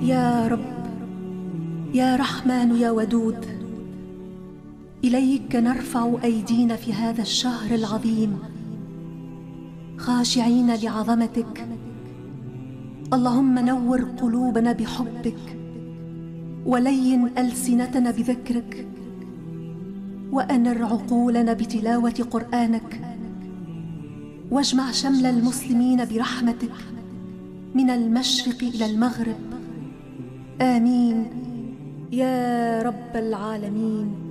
يا رب يا رحمن يا ودود اليك نرفع ايدينا في هذا الشهر العظيم خاشعين لعظمتك اللهم نور قلوبنا بحبك ولين السنتنا بذكرك وانر عقولنا بتلاوه قرانك واجمع شمل المسلمين برحمتك من المشرق الى المغرب امين يا رب العالمين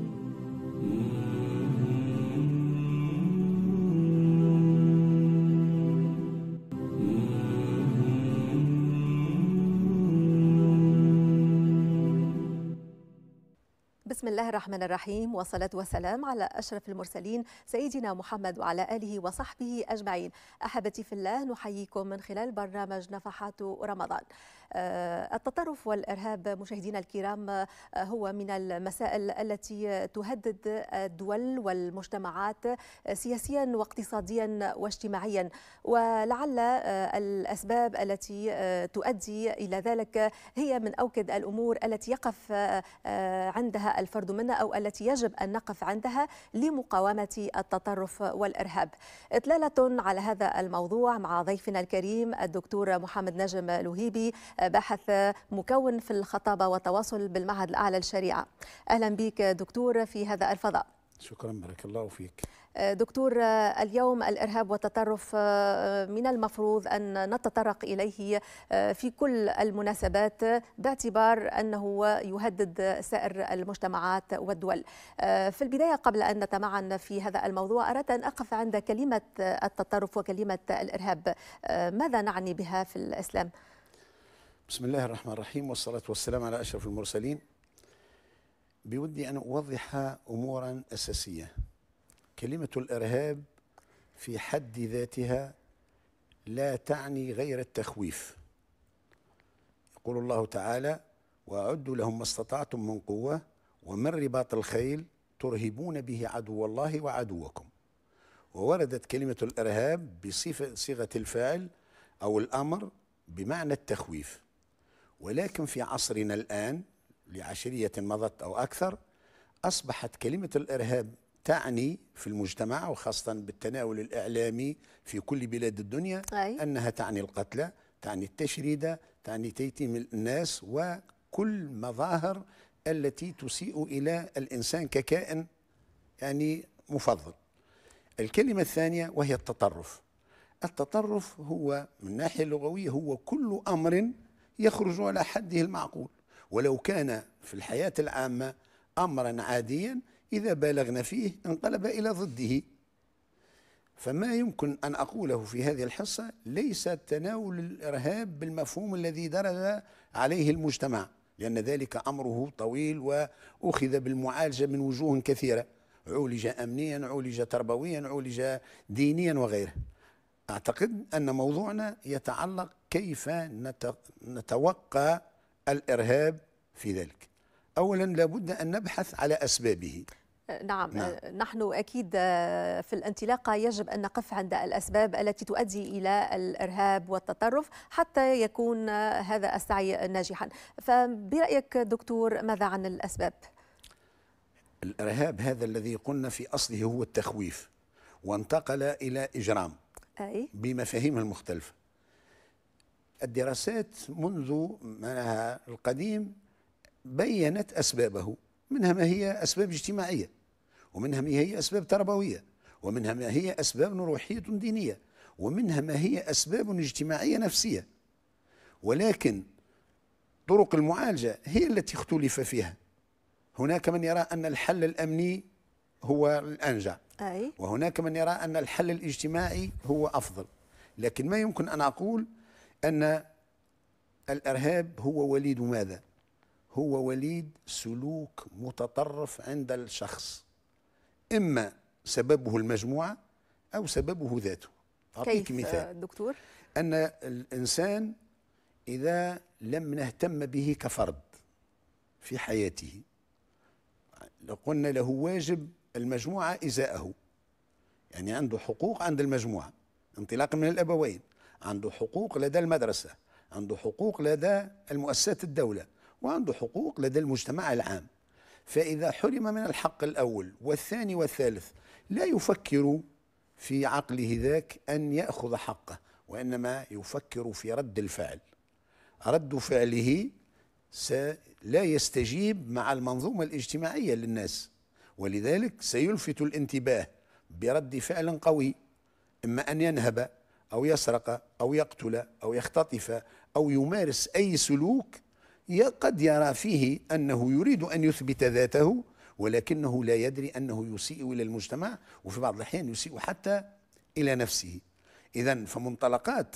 الرحمن الرحيم والصلاة والسلام على أشرف المرسلين سيدنا محمد وعلى آله وصحبه أجمعين أحبتي في الله نحييكم من خلال برنامج نفحات رمضان آه، التطرف والارهاب مشاهدينا الكرام آه، هو من المسائل التي تهدد الدول والمجتمعات آه، سياسيا واقتصاديا واجتماعيا ولعل الاسباب التي تؤدي الى ذلك هي من اوكد الامور التي يقف عندها الفرد منا او التي يجب ان نقف عندها لمقاومه التطرف والارهاب. اطلاله على هذا الموضوع مع ضيفنا الكريم الدكتور محمد نجم لهيبي باحث مكون في الخطابة والتواصل بالمعهد الأعلى للشريعة أهلا بك دكتور في هذا الفضاء شكرا بارك الله فيك دكتور اليوم الارهاب والتطرف آه، من المفروض ان نتطرق اليه آه، في كل المناسبات باعتبار انه يهدد سائر المجتمعات والدول. آه، في البدايه قبل ان نتمعن في هذا الموضوع اردت ان اقف عند كلمه التطرف وكلمه الارهاب. ماذا نعني بها في الاسلام؟ بسم الله الرحمن الرحيم والصلاة والسلام على أشرف المرسلين بودي أن أوضح أمورا أساسية كلمة الإرهاب في حد ذاتها لا تعني غير التخويف يقول الله تعالى وأعدوا لهم ما استطعتم من قوة ومن رباط الخيل ترهبون به عدو الله وعدوكم ووردت كلمة الإرهاب بصفة صيغة الفاعل أو الأمر بمعنى التخويف ولكن في عصرنا الآن لعشرية مضت أو أكثر أصبحت كلمة الإرهاب تعني في المجتمع وخاصة بالتناول الإعلامي في كل بلاد الدنيا أي. أنها تعني القتلى تعني التشريدة تعني تيتيم الناس وكل مظاهر التي تسيء إلى الإنسان ككائن يعني مفضل الكلمة الثانية وهي التطرف التطرف هو من ناحية لغوية هو كل أمر يخرج على حده المعقول ولو كان في الحياة العامة أمرا عاديا إذا بالغنا فيه انقلب إلى ضده فما يمكن أن أقوله في هذه الحصة ليس تناول الإرهاب بالمفهوم الذي درج عليه المجتمع لأن ذلك أمره طويل وأخذ بالمعالجة من وجوه كثيرة عولج أمنيا عولج تربويا عولج دينيا وغيره أعتقد أن موضوعنا يتعلق كيف نتوقع الإرهاب في ذلك أولا لابد أن نبحث على أسبابه نعم. نعم نحن أكيد في الانطلاقة يجب أن نقف عند الأسباب التي تؤدي إلى الإرهاب والتطرف حتى يكون هذا السعي ناجحا فبرأيك دكتور ماذا عن الأسباب؟ الإرهاب هذا الذي قلنا في أصله هو التخويف وانتقل إلى إجرام أي؟ بمفاهيم المختلفة الدراسات منذ منها القديم بينت أسبابه منها ما هي أسباب اجتماعية ومنها ما هي أسباب تربوية ومنها ما هي أسباب روحية دينية ومنها ما هي أسباب اجتماعية نفسية ولكن طرق المعالجة هي التي اختلف فيها هناك من يرى أن الحل الأمني هو الأنجع أي. وهناك من يرى أن الحل الاجتماعي هو أفضل لكن ما يمكن أن أقول أن الإرهاب هو وليد ماذا؟ هو وليد سلوك متطرف عند الشخص إما سببه المجموعة أو سببه ذاته أعطيك مثال دكتور؟ أن الإنسان إذا لم نهتم به كفرد في حياته قلنا له واجب المجموعة إزاءه يعني عنده حقوق عند المجموعة انطلاقا من الأبوين عنده حقوق لدى المدرسة عنده حقوق لدى المؤسسات الدولة وعنده حقوق لدى المجتمع العام فإذا حرم من الحق الأول والثاني والثالث لا يفكر في عقله ذاك أن يأخذ حقه وإنما يفكر في رد الفعل رد فعله لا يستجيب مع المنظومة الاجتماعية للناس ولذلك سيلفت الانتباه برد فعل قوي إما أن ينهب أو يسرق أو يقتل أو يختطف أو يمارس أي سلوك قد يرى فيه أنه يريد أن يثبت ذاته ولكنه لا يدري أنه يسيء إلى المجتمع وفي بعض الأحيان يسيء حتى إلى نفسه إذا فمنطلقات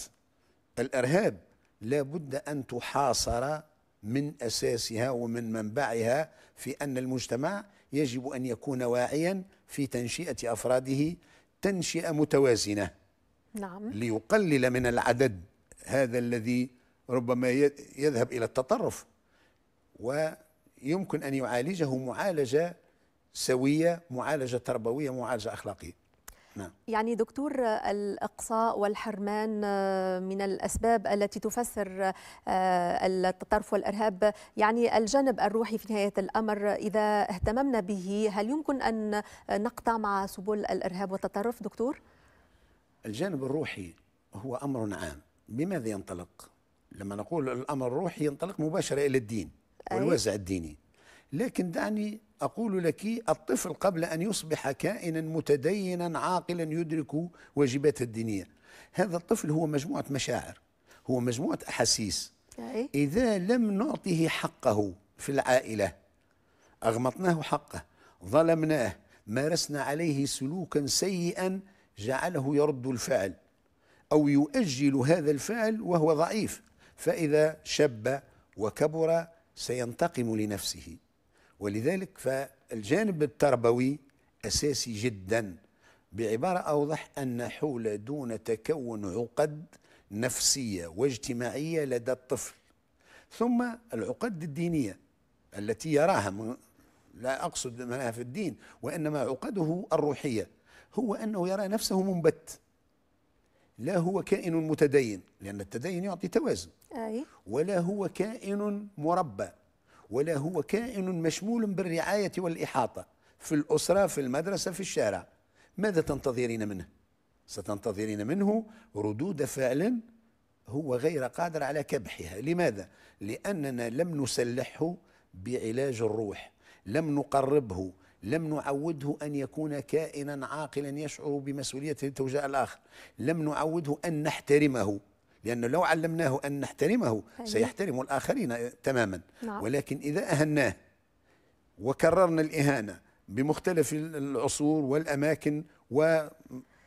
الإرهاب لا بد أن تحاصر من أساسها ومن منبعها في أن المجتمع يجب أن يكون واعيا في تنشئة أفراده تنشئة متوازنة نعم ليقلل من العدد هذا الذي ربما يذهب الى التطرف ويمكن ان يعالجه معالجه سويه معالجه تربويه معالجه اخلاقيه نعم. يعني دكتور الإقصاء والحرمان آه، من الأسباب التي تفسر آه، التطرف والإرهاب يعني الجانب الروحي في نهاية الأمر إذا اهتممنا به هل يمكن أن نقطع مع سبل الإرهاب والتطرف دكتور؟ الجانب الروحي هو أمر عام بماذا ينطلق؟ لما نقول الأمر الروحي ينطلق مباشرة إلى الدين والوازع الديني لكن دعني أقول لك الطفل قبل أن يصبح كائنا متدينا عاقلا يدرك واجباته الدينية هذا الطفل هو مجموعة مشاعر هو مجموعة أحاسيس إذا لم نعطه حقه في العائلة أغمطناه حقه ظلمناه مارسنا عليه سلوكا سيئا جعله يرد الفعل أو يؤجل هذا الفعل وهو ضعيف فإذا شب وكبر سينتقم لنفسه ولذلك فالجانب التربوي أساسي جدا بعبارة أوضح أن حول دون تكون عقد نفسية واجتماعية لدى الطفل ثم العقد الدينية التي يراها لا أقصد منها في الدين وإنما عقده الروحية هو أنه يرى نفسه منبت لا هو كائن متدين لأن التدين يعطي توازن أي. ولا هو كائن مربى ولا هو كائن مشمول بالرعاية والإحاطة في الأسرة في المدرسة في الشارع ماذا تنتظرين منه؟ ستنتظرين منه ردود فعل هو غير قادر على كبحها لماذا؟ لأننا لم نسلحه بعلاج الروح لم نقربه لم نعوده أن يكون كائنا عاقلا يشعر بمسؤولية تجاه الآخر لم نعوده أن نحترمه لأنه لو علمناه أن نحترمه طيب. سيحترم الآخرين تماما نعم. ولكن إذا أهناه وكررنا الإهانة بمختلف العصور والأماكن و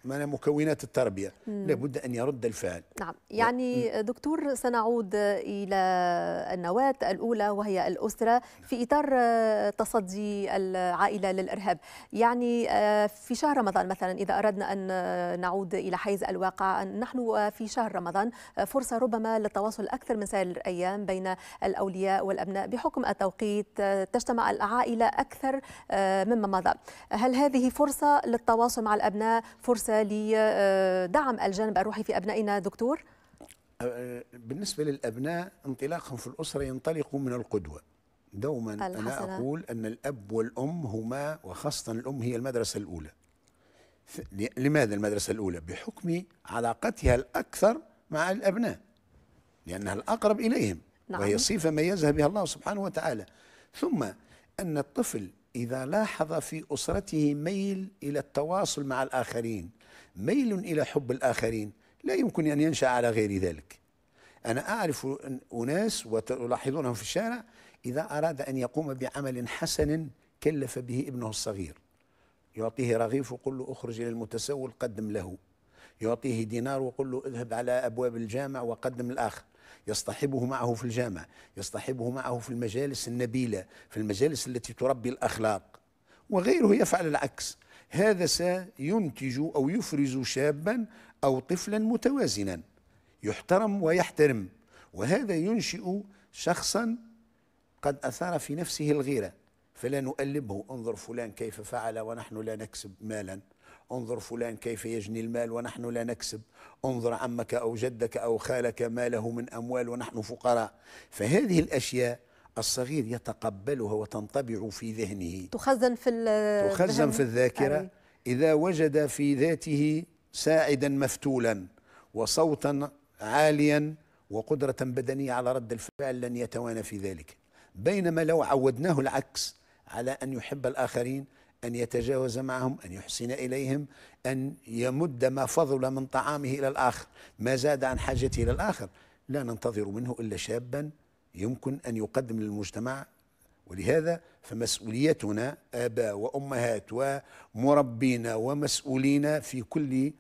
من مكونات التربية لابد أن يرد الفعل نعم يعني دكتور سنعود إلى النواة الأولى وهي الأسرة في إطار تصدي العائلة للإرهاب يعني آه، في شهر رمضان مثلا إذا أردنا أن نعود إلى حيز الواقع نحن في شهر رمضان آه، فرصة ربما للتواصل أكثر من سائر الأيام بين الأولياء والأبناء بحكم التوقيت آه، تجتمع العائلة أكثر مما مضى هل هذه فرصة للتواصل مع الأبناء فرصة لدعم آه، الجانب الروحي في ابنائنا دكتور؟ أه، أه، بالنسبه للابناء انطلاقهم في الاسره ينطلق من القدوه. دوما انا اقول ان الاب والام هما وخاصه الام هي المدرسه الاولى. لماذا المدرسه الاولى؟ بحكم علاقتها الاكثر مع الابناء. لانها الاقرب اليهم. نعم. وهي صفه ميزها بها الله سبحانه وتعالى. ثم ان الطفل اذا لاحظ في اسرته ميل الى التواصل مع الاخرين ميل إلى حب الآخرين لا يمكن أن ينشأ على غير ذلك أنا أعرف أناس وتلاحظونهم في الشارع إذا أراد أن يقوم بعمل حسن كلف به ابنه الصغير يعطيه رغيف وقل له اخرج إلى المتسول قدم له يعطيه دينار وقل له اذهب على أبواب الجامع وقدم الآخر يصطحبه معه في الجامع يصطحبه معه في المجالس النبيلة في المجالس التي تربي الأخلاق وغيره يفعل العكس هذا سينتج أو يفرز شابا أو طفلا متوازنا يحترم ويحترم وهذا ينشئ شخصا قد أثار في نفسه الغيرة فلا نؤلبه انظر فلان كيف فعل ونحن لا نكسب مالا انظر فلان كيف يجني المال ونحن لا نكسب انظر عمك أو جدك أو خالك ما له من أموال ونحن فقراء فهذه الأشياء الصغير يتقبلها وتنطبع في ذهنه تخزن في تخزن في الذاكرة أي. إذا وجد في ذاته ساعدا مفتولا وصوتا عاليا وقدرة بدنية على رد الفعل لن يتوانى في ذلك بينما لو عودناه العكس على أن يحب الآخرين أن يتجاوز معهم أن يحسن إليهم أن يمد ما فضل من طعامه إلى الآخر ما زاد عن حاجته إلى الآخر لا ننتظر منه إلا شابا يمكن أن يقدم للمجتمع ولهذا فمسؤوليتنا آباء وأمهات ومربينا ومسؤولين في كل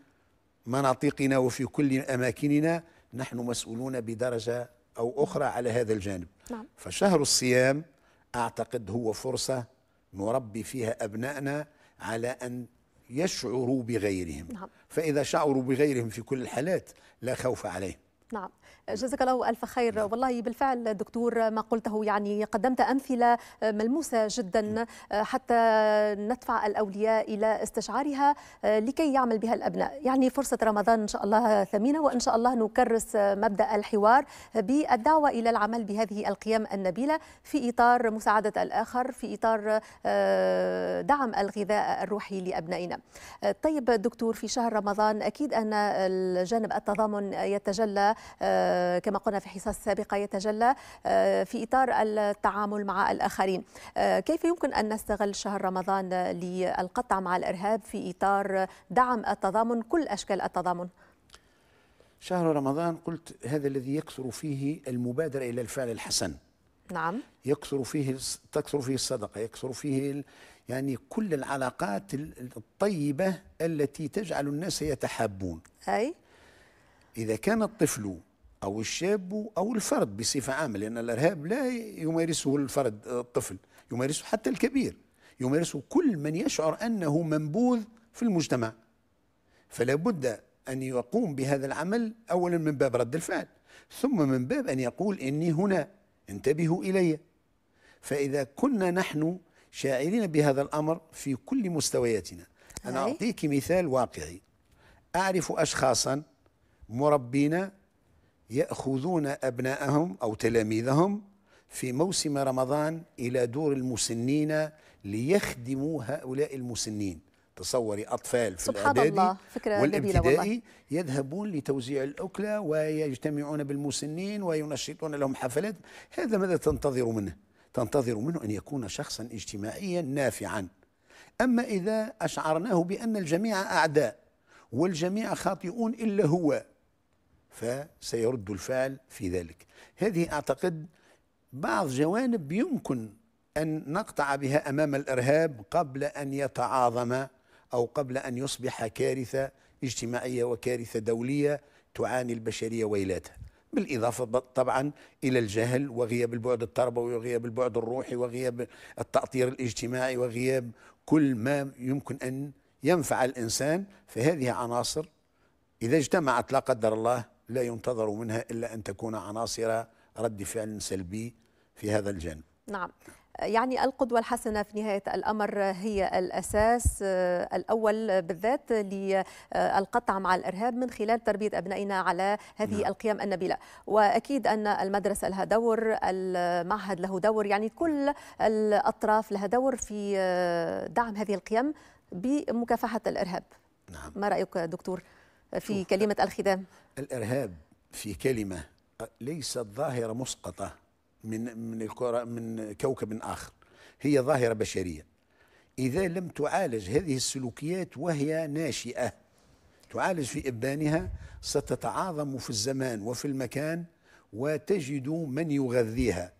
مناطقنا وفي كل أماكننا نحن مسؤولون بدرجة أو أخرى على هذا الجانب نعم. فشهر الصيام أعتقد هو فرصة نربي فيها أبنائنا على أن يشعروا بغيرهم نعم. فإذا شعروا بغيرهم في كل الحالات لا خوف عليهم نعم جزاك الله ألف خير نعم. والله بالفعل دكتور ما قلته يعني قدمت أمثلة ملموسة جدا نعم. حتى ندفع الأولياء إلى استشعارها آه، لكي يعمل بها الأبناء يعني فرصة رمضان إن شاء الله ثمينة وإن شاء الله نكرس آه، مبدأ الحوار بالدعوة إلى العمل بهذه القيم النبيلة في إطار مساعدة الآخر في إطار آه، دعم الغذاء الروحي لأبنائنا طيب دكتور في شهر رمضان أكيد أن الجانب التضامن يتجلى آه، كما قلنا في حصص سابقة يتجلى آه، في إطار التعامل مع الآخرين آه، كيف يمكن أن نستغل شهر رمضان للقطع مع الإرهاب في إطار دعم التضامن كل أشكال التضامن شهر رمضان قلت هذا الذي يكثر فيه المبادرة إلى الفعل الحسن نعم يكثر فيه تكثر فيه الصدقه يكثر فيه يعني كل العلاقات الطيبه التي تجعل الناس يتحابون اي إذا كان الطفل أو الشاب أو الفرد بصفة عامة لأن الإرهاب لا يمارسه الفرد الطفل يمارسه حتى الكبير يمارسه كل من يشعر أنه منبوذ في المجتمع فلا بد أن يقوم بهذا العمل أولا من باب رد الفعل ثم من باب أن يقول إني هنا انتبهوا إلي فإذا كنا نحن شاعرين بهذا الأمر في كل مستوياتنا أنا أعطيك مثال واقعي أعرف أشخاصا مربين يأخذون أبنائهم أو تلاميذهم في موسم رمضان إلى دور المسنين ليخدموا هؤلاء المسنين تصوري أطفال في سبحان الإعدادي الله فكرة والابتدائي والله. يذهبون لتوزيع الأكلة ويجتمعون بالمسنين وينشطون لهم حفلات هذا ماذا تنتظر منه؟ تنتظر منه أن يكون شخصا اجتماعيا نافعا أما إذا أشعرناه بأن الجميع أعداء والجميع خاطئون إلا هو فسيرد الفعل في ذلك هذه أعتقد بعض جوانب يمكن أن نقطع بها أمام الإرهاب قبل أن يتعاظم أو قبل أن يصبح كارثة اجتماعية وكارثة دولية تعاني البشرية ويلاتها بالإضافة طبعا إلى الجهل وغياب البعد التربوي وغياب البعد الروحي وغياب التأطير الاجتماعي وغياب كل ما يمكن أن ينفع الإنسان فهذه عناصر إذا اجتمعت لا قدر الله لا ينتظر منها إلا أن تكون عناصر رد فعل سلبي في هذا الجانب نعم يعني القدوة الحسنة في نهاية الأمر هي الأساس آه، الأول بالذات للقطع مع الإرهاب من خلال تربية أبنائنا على هذه نعم. القيم النبيلة وأكيد أن المدرسة لها دور المعهد له دور يعني كل الأطراف لها دور في آه، دعم هذه القيم بمكافحة الإرهاب نعم. ما رأيك دكتور؟ في كلمة الخدام الإرهاب في كلمة ليست ظاهرة مسقطة من من الكرة من كوكب آخر هي ظاهرة بشرية إذا لم تعالج هذه السلوكيات وهي ناشئة تعالج في إبانها ستتعاظم في الزمان وفي المكان وتجد من يغذيها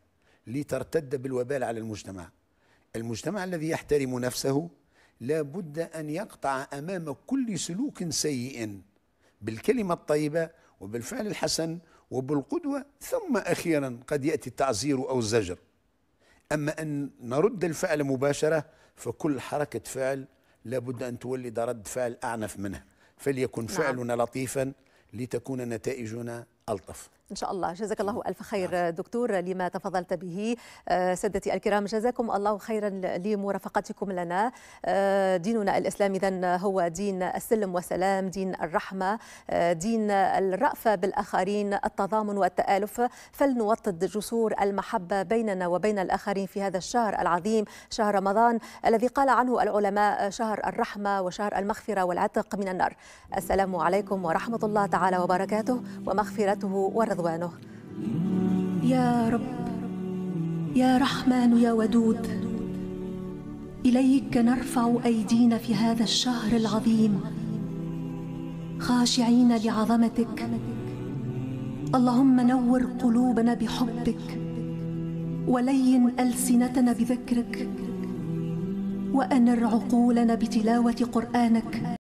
لترتد بالوبال على المجتمع المجتمع الذي يحترم نفسه لا بد أن يقطع أمام كل سلوك سيء بالكلمة الطيبة وبالفعل الحسن وبالقدوة ثم أخيرا قد يأتي التعزير أو الزجر أما أن نرد الفعل مباشرة فكل حركة فعل لابد أن تولد رد فعل أعنف منه فليكن نعم. فعلنا لطيفا لتكون نتائجنا ألطف إن شاء الله جزاك الله ألف خير دكتور لما تفضلت به آه، سادتي الكرام جزاكم الله خيرا لمرافقتكم لنا آه، ديننا الإسلام إذا هو دين السلم والسلام دين الرحمة آه، دين الرأفة بالآخرين التضامن والتآلف فلنوطد جسور المحبة بيننا وبين الآخرين في هذا الشهر العظيم شهر رمضان الذي قال عنه العلماء شهر الرحمة وشهر المغفرة والعتق من النار السلام عليكم ورحمة الله تعالى وبركاته ومغفرته ورضوانه رضوانه يا رب يا رحمن يا ودود اليك نرفع ايدينا في هذا الشهر العظيم خاشعين لعظمتك اللهم نور قلوبنا بحبك ولين السنتنا بذكرك وانر عقولنا بتلاوه قرانك